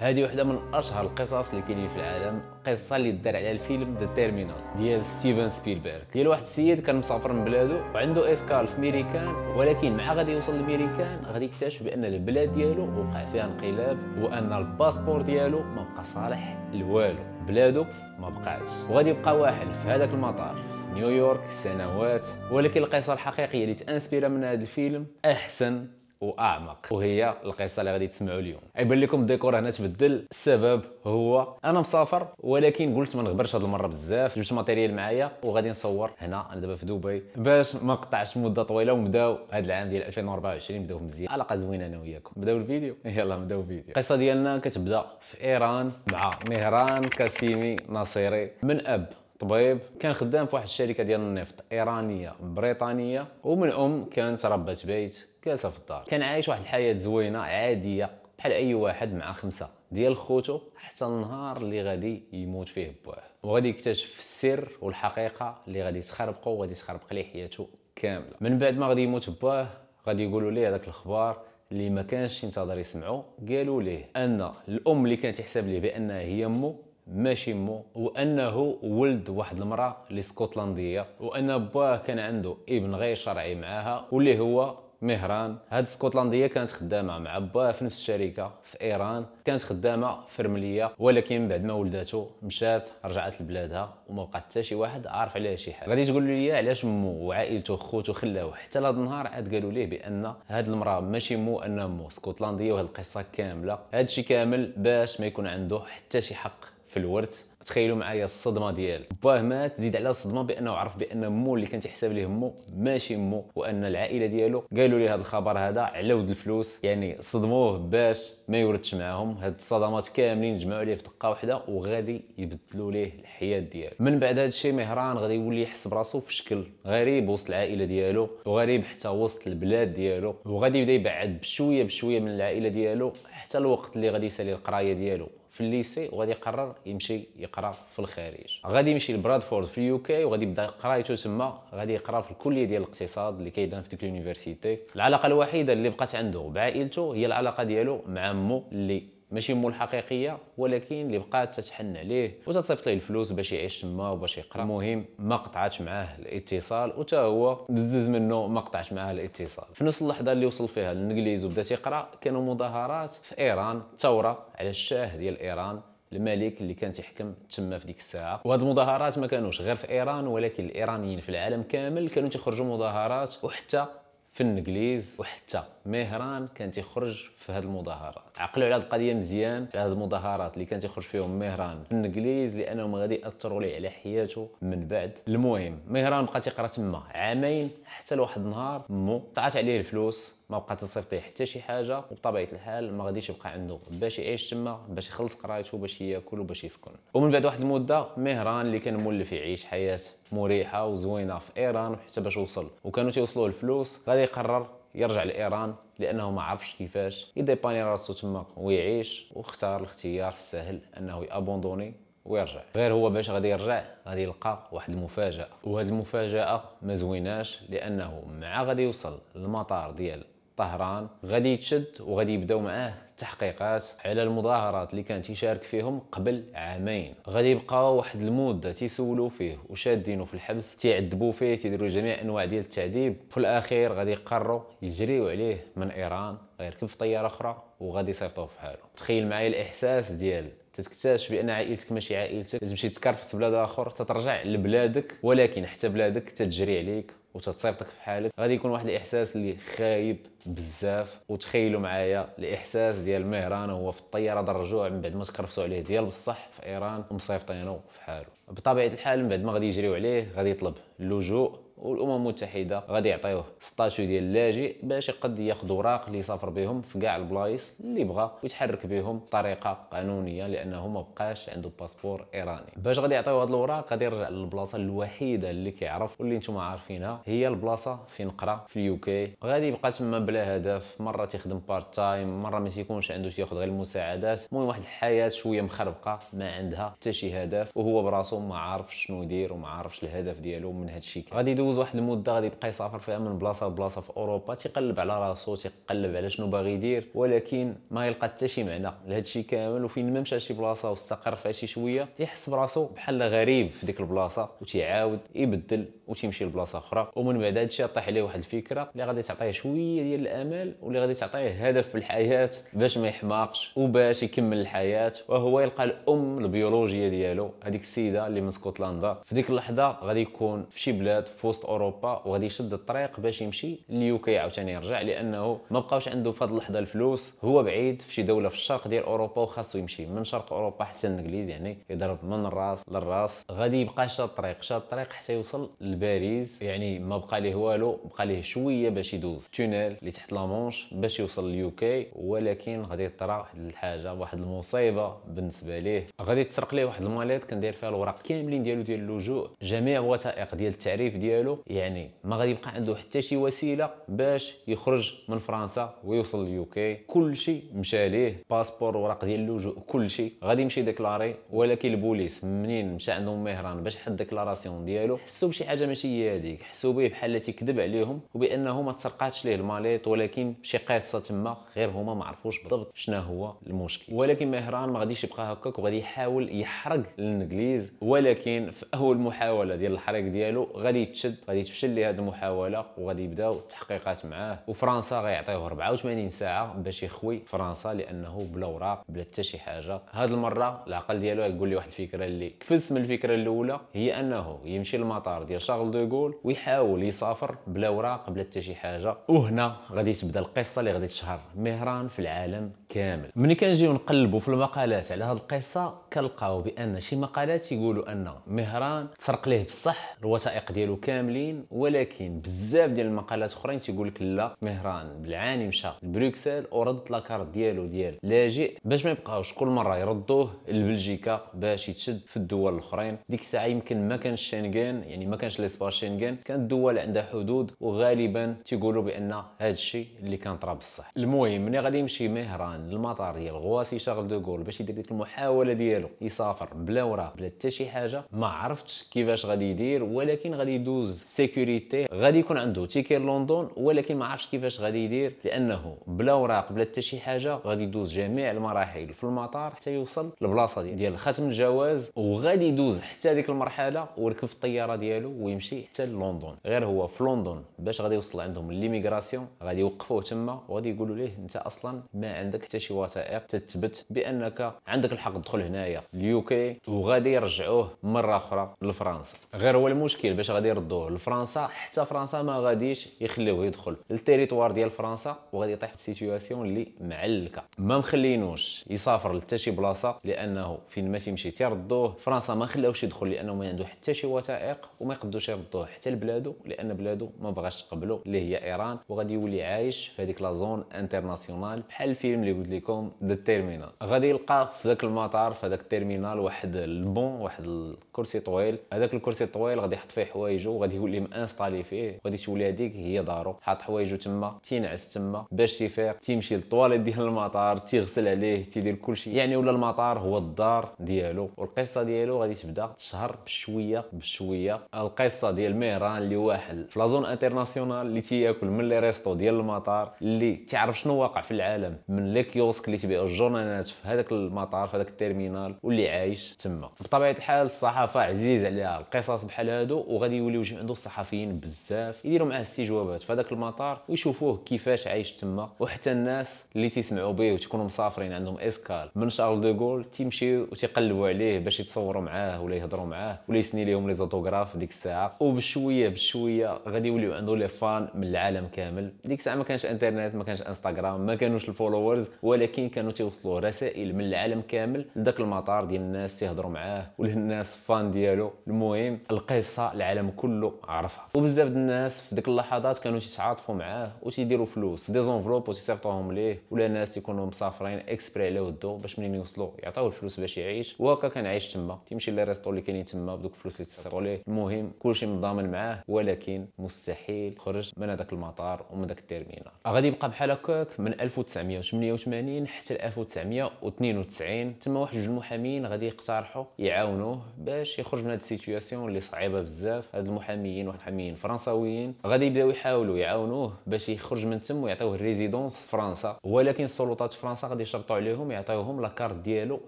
هذه واحدة من أشهر القصص اللي كاينين في العالم، قصة اللي دار عليها الفيلم ذا تيرمينال ديال ستيفن سبيلبرغ، ديال واحد السيد كان مسافر من بلادو وعنده اسكال في ميريكان ولكن مع غادي يوصل لميريكان غادي يكتشف بأن البلاد ديالو وقع فيها انقلاب وأن الباسبور ديالو ما بقى صالح لوالو، بلادو ما بقاتش، وغادي يبقى واحد في هذاك المطار في نيويورك سنوات، ولكن القصة الحقيقية اللي تأنسبيرا من هذا الفيلم أحسن واعمق وهي القصه اللي غادي تسمعوا اليوم يبان لكم الديكور هنا تبدل السبب هو انا مسافر ولكن قلت ما نغبرش هذه المره بزاف جبت ماتيريال معايا وغادي نصور هنا انا دابا في دبي باش ما نقطعش مده طويله ونبداو هذا العام ديال 2024 نبداو مزيان علاقه زوينه انا وياكم نبداو الفيديو يلا نبداو الفيديو القصه ديالنا كتبدا في ايران مع مهران كاسيمي ناصيري من اب طبيب كان خدام في واحد الشركه ديال النفط ايرانيه بريطانيه ومن ام كانت ربات بيت كاسه في الدار كان عايش واحد الحياه زوينه عاديه بحال اي واحد مع خمسه ديال خوتو حتى النهار اللي غادي يموت فيه بواه وغادي يكتشف السر والحقيقه اللي غادي تخربقه وغادي تخربق ليه حياته كامله من بعد ما غادي يموت بواه غادي يقولوا ليه هذاك الخبار اللي ما كانش ينتظر يسمعو قالوا ليه ان الام اللي كانت يحسب ليه بانها هي امه ماشي مو وانه ولد واحد المراه اللي وان باه كان عنده ابن غير شرعي معاها واللي هو مهران هاد السكوتلنديه كانت خدامه مع باه في نفس الشركه في ايران كانت خدامه في رمليه ولكن بعد ما ولداتو مشات رجعت لبلادها وما بقى حتى شي واحد عارف عليها شي حاجه غادي تقول لي علاش مو وعائلته وخوته خلاوه حتى لهاد النهار عاد قالوا ليه بان هاد المراه ماشي مو انها مو سكوتلنديه وهاد القصه كامله هادشي كامل باش ما يكون عنده حتى شي حق في الورث تخيلوا معايا الصدمه ديال باه مات زيد على الصدمه بانه عرف بان مو اللي كان تيحسب ليه مو ماشي مو وان العائله ديالو قالوا ليه هذا الخبر هذا على ود الفلوس يعني صدموه باش ما يوردش معاهم هاد الصدمات كاملين جمعوا ليه في دقه واحده وغادي يبدلوا ليه الحياه ديالو من بعد هذا الشيء مهران غادي يولي يحس براسو في شكل غريب وسط العائله ديالو وغريب حتى وسط البلاد ديالو وغادي يبدا يبعد بشويه بشويه من العائله ديالو حتى الوقت اللي غادي يسالي القرايه ديالو في الليسي وغادي يقرر يمشي يقرا في الخارج غادي يمشي لبرادفورد في اليوكي وغادي يبدا قرايته تما غادي يقرا في الكليه ديال الاقتصاد اللي كيدان في ديك اليونيفرسيتي العلاقه الوحيده اللي بقات عنده بعائلته هي العلاقه ديالو مع مو اللي ماشي مول الحقيقيه ولكن اللي بقات تتحن عليه وتصيفط ليه الفلوس باش يعيش تما وباش يقرا المهم ما قطعتش معاه الاتصال وتا هو بزز منه ما قطعش معاه الاتصال في نفس اللحظه اللي وصل فيها الانجليز وبدا تيقرا كانوا مظاهرات في ايران ثوره على الشاه ديال ايران الملك اللي كان تيحكم تما في ديك الساعه وهاد المظاهرات ما كانوش غير في ايران ولكن الايرانيين في العالم كامل كانوا تيخرجوا مظاهرات وحتى في الانجليز وحتى مهران كان تيخرج في هذه المظاهرات عقلوا على هذه القضيه مزيان على هذه المظاهرات اللي كان تيخرج فيهم مهران الانجليز لانهم غادي ياثروا ليه على حياته من بعد المهم مهران بقى تيقرا تما عامين حتى لواحد النهار مو طلعت عليه الفلوس ما بقى تصيفط ليه حتى شي حاجه وبطبيعه الحال ما غاديش يبقى عنده باش يعيش تما باش يخلص قرايته باش ياكل وباش يسكن ومن بعد واحد المده مهران اللي كان مولف يعيش حياه مريحه وزوينه في ايران وحتى باش وصل وكانوا تيوصلوا الفلوس غادي يقرر يرجع لايران لانه ما عرفش كيفاش يديباني راسو تما ويعيش واختار الاختيار السهل انه يابوندوني ويرجع غير هو باش غادي يرجع غادي يلقى واحد المفاجاه وهاد المفاجاه ما زويناش لانه مع غادي يوصل للمطار ديال طهران غادي يتشد وغادي يبداو معاه تحقيقات على المظاهرات اللي كان تيشارك فيهم قبل عامين غادي يبقاو واحد المده تيسولوا فيه وشادينه في الحبس تيعذبوا فيه تيديروا جميع انواع ديال التعذيب في الاخير غادي يقرروا يجريو عليه من ايران غيركب في طياره اخرى وغادي يصيفطوه في حاله تخيل معايا الاحساس ديال تتكتشف بان عائلتك ماشي عائلتك تمشي تكرفس بلاد اخر تترجع لبلادك ولكن حتى بلادك تتجري عليك وتتصيفطك في حالك غادي يكون واحد الاحساس اللي خايب بزاف وتخيلوا معايا الاحساس ديال مهران وهو في الطياره ديال الرجوع من بعد ما تكرفسوا عليه ديال بصح في ايران ومصيفطينو في حاله بطبيعه الحال من بعد ما غادي يجريو عليه غادي يطلب اللجوء والامم المتحده غادي يعطيوه ستاتيو ديال اللاجئ باش يقد ياخذ اوراق اللي يسافر بهم في كاع البلايص اللي بغا ويتحرك بهم بطريقه قانونيه لانه ما بقاش عنده باسبور ايراني باش غادي يعطيوه هاد الاوراق غادي يرجع للبلاصه الوحيده اللي كيعرف واللي نتوما عارفينها هي البلاصه فين قرا في اليوكي غادي يبقى تما بلا هدف مره تيخدم بارت تايم مره ما تيكونش عنده تياخذ غير المساعدات المهم واحد الحياه شويه مخربقه ما عندها حتى شي هدف وهو براسو ما عارفش شنو يدير وما عارفش الهدف ديالو من هادشي غادي يدوز دوز واحد المده غادي يبقى يسافر فيها من بلاصه لبلاصه في اوروبا تيقلب على راسو تيقلب على شنو باغي يدير ولكن ما يلقى حتى شي معنى لهذا الشيء كامل وفين ما مشى شي بلاصه واستقر فيها شي شويه تيحس براسو بحال غريب في ديك البلاصه وتيعاود يبدل وتيمشي لبلاصه اخرى ومن بعد هادشي طيح عليه واحد الفكره اللي غادي تعطيه شويه ديال الامل واللي غادي تعطيه هدف في الحياه باش ما يحماقش وباش يكمل الحياه وهو يلقى الام البيولوجيه ديالو هذيك السيده اللي من اسكتلندا في ديك اللحظه غادي يكون في شي بلاد في وسط اوروبا وغادي يشد الطريق باش يمشي ليوكي عاوتاني يرجع لانه ما بقاوش عنده في هذه اللحظه الفلوس هو بعيد في شي دوله في الشرق ديال اوروبا وخاصو يمشي من شرق اوروبا حتى الانجليز يعني يضرب من الراس للراس غادي يبقى شاد الطريق شاد الطريق حتى يوصل لباريس يعني ما بقى ليه والو بقى ليه شويه باش يدوز تونيل اللي تحت لامونش باش يوصل ليوكي ولكن غادي يطرا واحد الحاجه واحد المصيبه بالنسبه ليه غادي تسرق ليه واحد الماليت كندير فيها الاوراق كاملين ديالو ديال اللجوء جميع وثائق ديال التعريف ديالو ديالو يعني ما غادي يبقى عنده حتى شي وسيله باش يخرج من فرنسا ويوصل لليوكي كلشي مشى ليه باسبور وراق ديال اللجوء كلشي غادي يمشي ديكلاري ولكن البوليس منين مشى عندهم مهران باش حد ديكلاراسيون ديالو حسوا بشي حاجه ماشي هي هذيك حسوا به بحال تيكذب عليهم وبانه ما تسرقاتش ليه الماليط ولكن شي قصه تما غير هما ما عرفوش بالضبط شنو هو المشكل ولكن مهران ما غاديش يبقى هكاك وغادي يحاول يحرق الانجليز ولكن في اول محاوله ديال الحريق ديالو غادي يتشد يفشل غادي تفشل ليه هذه المحاوله وغادي يبداو التحقيقات معاه وفرنسا غيعطيوه 84 ساعه باش يخوي فرنسا لانه بلا اوراق بلا حتى شي حاجه هاد المره العقل ديالو يقول لي واحد الفكره اللي كفز من الفكره الاولى هي انه يمشي للمطار ديال شارل دوغول ويحاول يسافر بلا اوراق بلا حتى شي حاجه وهنا غادي تبدا القصه اللي غادي تشهر مهران في العالم كامل ملي كنجيو نقلبوا في المقالات على هاد القصه كنلقاو بان شي مقالات يقولوا ان مهران تسرق ليه بصح الوثائق ديالو كامل كاملين ولكن بزاف ديال المقالات اخرين تيقول لك لا مهران بالعاني مشى لبروكسل ورد لاكارت ديالو ديال لاجئ باش ما يبقاوش كل مره يردوه لبلجيكا باش يتشد في الدول الاخرين ديك الساعه يمكن ما كانش شنغن يعني ما كانش ليسباس شنغن كانت الدول عندها حدود وغالبا تيقولوا بان هذا الشيء اللي كان طرا بصح المهم ملي غادي يمشي مهران للمطار ديال غواسي شارل دو باش يدير ديك المحاوله ديالو يسافر بلا وراق بلا حتى شي حاجه ما عرفتش كيفاش غادي يدير ولكن غادي يدوز دوز سيكوريتي غادي يكون عنده تيكي لندن ولكن ما عرفش كيفاش غادي يدير لانه بلا اوراق بلا حتى شي حاجه غادي يدوز جميع المراحل في المطار حتى يوصل للبلاصه دي ديال ختم الجواز وغادي يدوز حتى ديك المرحله ويركب في الطياره ديالو ويمشي حتى لندن غير هو في لندن باش غادي يوصل عندهم ليميغراسيون غادي يوقفوه تما وغادي يقولوا ليه انت اصلا ما عندك حتى شي وثائق تثبت بانك عندك الحق تدخل هنايا اليوكي وغادي يرجعوه مره اخرى لفرنسا غير هو المشكل باش غادي يردوه يعرضوه لفرنسا حتى فرنسا ما غاديش يخليوه يدخل للتيريتوار ديال فرنسا وغادي يطيح في سيتوياسيون اللي معلكه ما مخلينوش يسافر لتا شي بلاصه لانه فين ما تيمشي تيردوه فرنسا ما خلاوش يدخل لانه ما عنده حتى شي وثائق وما يقدوش يردوه حتى لبلادو لان بلادو ما بغاش تقبلو اللي هي ايران وغادي يولي عايش في هذيك لا زون انترناسيونال بحال الفيلم اللي قلت لكم ذا تيرمينال غادي يلقى في ذاك المطار في ذاك التيرمينال واحد البون واحد الكرسي طويل هذاك الكرسي الطويل غادي يحط فيه حوايجو وغادي غادي يولي مانستالي فيه وغادي تولي هذيك هي دارو حاط حوايجو تما تينعس تما باش تيفيق تيمشي للطواليت ديال المطار تيغسل عليه تيدير كلشي يعني ولا المطار هو الدار ديالو والقصه ديالو غادي تبدا تشهر بشويه بشويه القصه ديال ميران اللي واحد في لازون انترناسيونال اللي تياكل من لي ريستو ديال المطار اللي تعرف شنو واقع في العالم من لي كيوسك اللي تبيع الجورنالات في هذاك المطار في هذاك التيرمينال واللي عايش تما بطبيعه الحال الصحافه عزيز عليها القصص بحال هادو وغادي يوليو عنده الصحفيين بزاف يديروا معاه استجوابات في هذاك المطار ويشوفوه كيفاش عايش تما وحتى الناس اللي تيسمعوا به وتكونوا مسافرين عندهم اسكال من شارل دوغول تيمشيو وتيقلبوا عليه باش يتصوروا معاه ولا يهضروا معاه ولا يسني لهم لي زوتوغراف ديك الساعه وبشويه بشويه غادي يوليو عنده لي فان من العالم كامل ديك الساعه ما كانش انترنت ما كانش انستغرام ما كانوش الفولورز ولكن كانوا تيوصلوا رسائل من العالم كامل لذاك المطار ديال الناس تيهضروا معاه ولا الناس فان ديالو المهم القصه العالم كله عرفها وبزاف ديال الناس في ديك اللحظات كانوا تيتعاطفوا معاه تيديروا فلوس دي زونفلوب تيصيفطوهم ليه ولا ناس يكونوا مسافرين اكسبري عليه الضو باش منين يوصلوا يعطيوه الفلوس باش يعيش وهكا كان عايش تما تيمشي للريستو اللي كاينين تما بدوك الفلوس اللي تصيفطوا ليه المهم كلشي متضامن معاه ولكن مستحيل خرج من هذاك المطار ومن داك التيرمينال غادي يبقى بحال هكاك من 1988 حتى 1992 تما واحد جوج المحامين غادي يقترحوا يعاونوه باش يخرج من هذه السيتوياسيون اللي صعيبه بزاف هاد المحامين محاميين ومحاميين فرنساويين غادي يبداو يحاولوا يعاونوه باش يخرج من تم ويعطيوه الريزيدونس في فرنسا ولكن السلطات في فرنسا غادي يشرطوا عليهم يعطيوهم لاكارت ديالو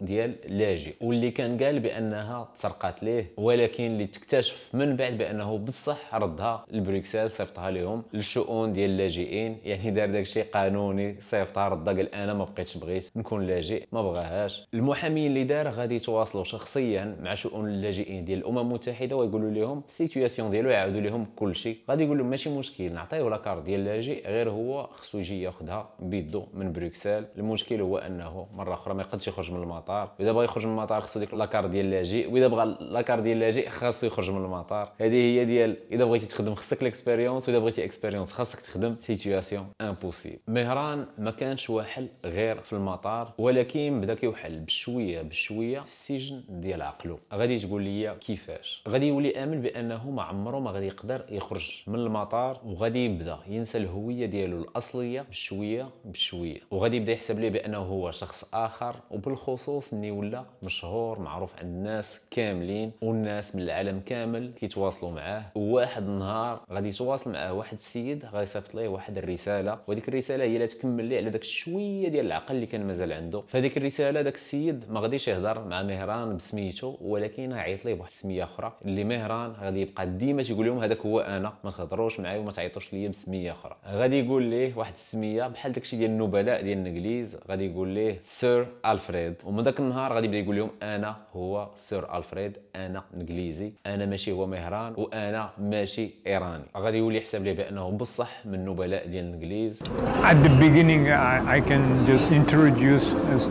ديال لاجئ واللي كان قال بانها تسرقات ليه ولكن اللي تكتشف من بعد بانه بصح ردها لبروكسل صيفطها لهم للشؤون ديال اللاجئين يعني دار داكشي قانوني صيفطها ردها قال انا ما بقيتش بغيت نكون لاجئ ما بغاهاش المحامين اللي دار غادي يتواصلوا شخصيا مع شؤون اللاجئين ديال الامم المتحده ويقولوا لهم سيتوياسيون ديالو يعاودوا لهم كلشي غادي يقول لهم ماشي مشكل نعطيه لاكار ديال لاجئ غير هو خصو يجي ياخذها بيدو من بروكسل المشكل هو انه مره اخرى ما يقدش يخرج من المطار واذا بغى يخرج من المطار خصو ديك لاكار ديال لاجئ واذا بغى لاكار ديال لاجئ خاصو يخرج من المطار هذه هي ديال اذا بغيتي تخدم خصك ليكسبيريونس واذا بغيتي اكسبيريونس خاصك تخدم سيتوياسيون امبوسيبل مهران ما كانش واحل غير في المطار ولكن بدا كيوحل بشويه بشويه في السجن ديال عقله غادي تقول لي كيفاش غادي يولي امن بانه ما عمره ما غادي يقدر يخرج من المطار وغادي يبدا ينسى الهويه ديالو الاصليه بشويه بشويه وغادي يبدا يحسب ليه بانه هو شخص اخر وبالخصوص ملي ولا مشهور معروف عند الناس كاملين والناس من العالم كامل كيتواصلوا معاه وواحد النهار غادي يتواصل معاه واحد السيد غادي يصيفط ليه واحد الرساله وديك الرساله هي اللي تكمل ليه على داك الشويه ديال العقل اللي كان مازال عنده فهذيك الرساله داك السيد ما غاديش يهضر مع مهران بسميتو ولكن غيعيط ليه بواحد السميه اخرى اللي مهران غادي يبقى ديما ديما ما تيقول لهم هذاك هو انا ما تهضروش معايا وما تعيطوش ليا بسميه اخرى غادي يقول ليه واحد السميه بحال داكشي ديال النبلاء ديال الانجليز غادي يقول ليه سير الفريد ومن ذاك النهار غادي يبدا يقول لهم انا هو سير الفريد انا انجليزي انا ماشي هو مهران وانا ماشي ايراني غادي يولي يحسب ليه بانه بصح من النبلاء ديال الانجليز At the beginning I, I can just introduce as,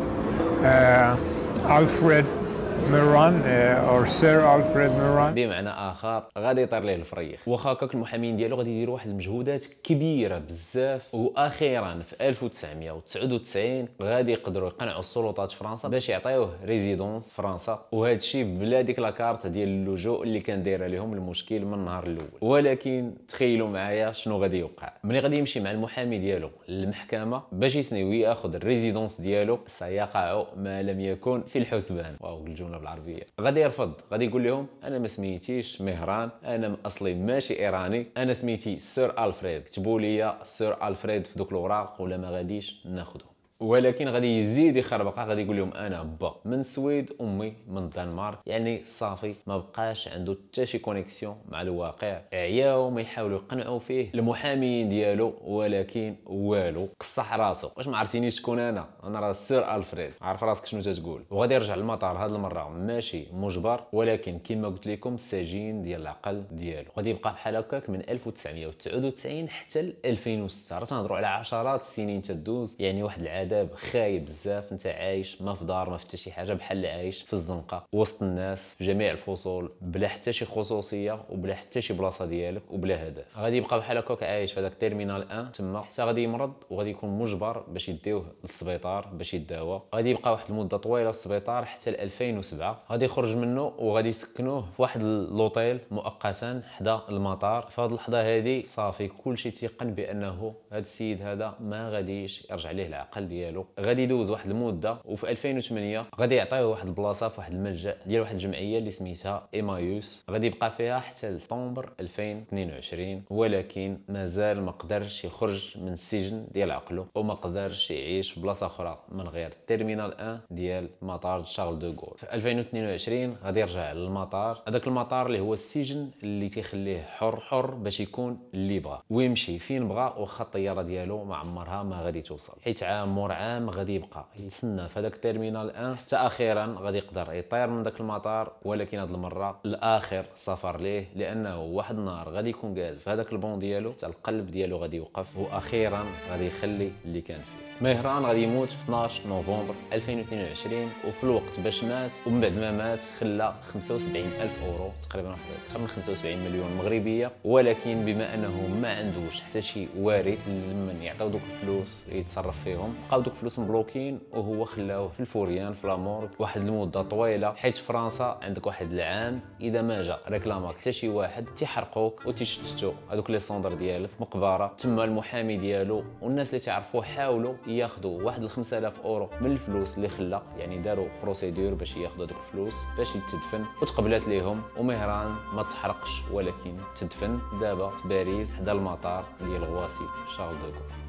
uh, Alfred ميران او سير الفريد ميران بمعنى اخر غادي يطير ليه الفريخ واخا هكاك المحامين ديالو غادي يديروا واحد المجهودات كبيره بزاف واخيرا في 1999 غادي يقدروا يقنعوا السلطات في فرنسا باش يعطيوه ريزيدونس فرنسا وهذا الشيء بلا ديك لاكارت ديال اللجوء اللي كان دايره لهم المشكل من النهار الاول ولكن تخيلوا معايا شنو غادي يوقع ملي غادي يمشي مع المحامي ديالو للمحكمه باش يسني ياخذ الريزيدونس ديالو سيقع ما لم يكن في الحسبان واو الجمله ولا بالعربيه غادي يرفض غادي يقول لهم انا ما سميتيش مهران انا من اصلي ماشي ايراني انا سميتي سير الفريد كتبوا لي سير الفريد في دوك الاوراق ولا ما غاديش ناخذهم ولكن غادي يزيد يخربقها غادي يقول لهم انا با من السويد امي من الدنمارك يعني صافي ما بقاش عنده حتى شي كونيكسيون مع الواقع عياو ما يحاولوا يقنعوا فيه المحاميين ديالو ولكن والو قصح راسو واش ما عرفتينيش شكون انا انا راه السير الفريد عارف راسك شنو تتقول وغادي يرجع للمطار هاد المره ماشي مجبر ولكن كما قلت لكم سجين ديال العقل ديالو غادي يبقى بحال هكاك من 1999 حتى 2006 راه تنهضروا على عشرات السنين تدوز يعني واحد العاده عذاب خايب بزاف انت عايش ما في دار ما في شي حاجه بحال عايش في الزنقه وسط الناس في جميع الفصول بلا حتى شي خصوصيه وبلا حتى شي بلاصه ديالك وبلا هدف غادي يبقى بحال هكاك عايش في هذاك تيرمينال 1 تما حتى غادي يمرض وغادي يكون مجبر باش يديوه للسبيطار باش يداوى غادي يبقى واحد المده طويله في السبيطار حتى 2007 غادي يخرج منه وغادي يسكنوه في واحد لوطيل مؤقتا حدا المطار في هذه اللحظه هذه صافي كلشي تيقن بانه هذا السيد هذا ما غاديش يرجع ليه العقل ديالو ديالو غادي يدوز واحد المده وفي 2008 غادي يعطيه واحد البلاصه في واحد الملجا ديال واحد الجمعيه اللي سميتها ايمايوس غادي يبقى فيها حتى لسبتمبر 2022 ولكن مازال ما قدرش يخرج من السجن ديال عقله وما قدرش يعيش في بلاصه اخرى من غير تيرمينال 1 ديال مطار شارل دو غول في 2022 غادي يرجع للمطار هذاك المطار اللي هو السجن اللي تيخليه حر حر باش يكون اللي بغى ويمشي فين بغى واخا الطياره ديالو ما عمرها ما غادي توصل حيت عام عام غادي يبقى يتسنى في هذاك التيرمينال 1 حتى اخيرا غادي يقدر يطير من ذاك المطار ولكن هذه المره الاخر سفر ليه لانه واحد النهار غادي يكون جالس في هذاك البون ديالو حتى القلب ديالو غادي يوقف واخيرا غادي يخلي اللي كان فيه مهران غادي يموت في 12 نوفمبر 2022 وفي الوقت باش مات ومن بعد ما مات خلى 75 الف اورو تقريبا واحد اكثر من 75 مليون مغربيه ولكن بما انه ما عندوش حتى شي وارث لمن يعطيو دوك الفلوس يتصرف فيهم بقاو دوك فلوس مبلوكين وهو خلاوه في الفوريان في لامور واحد المده طويله حيت فرنسا عندك واحد العام اذا ما جا ريكلاماك حتى شي واحد تيحرقوك وتيشتتو هذوك لي سوندر ديالك في مقبره تما المحامي ديالو والناس اللي تعرفوه حاولوا ياخذوا واحد 5000 اورو من الفلوس اللي خلا يعني داروا بروسيدور باش ياخذوا دوك الفلوس باش يتدفن وتقبلات ليهم ومهران ما تحرقش ولكن تدفن دابا في باريس حدا المطار ديال غواسي شارل دوغول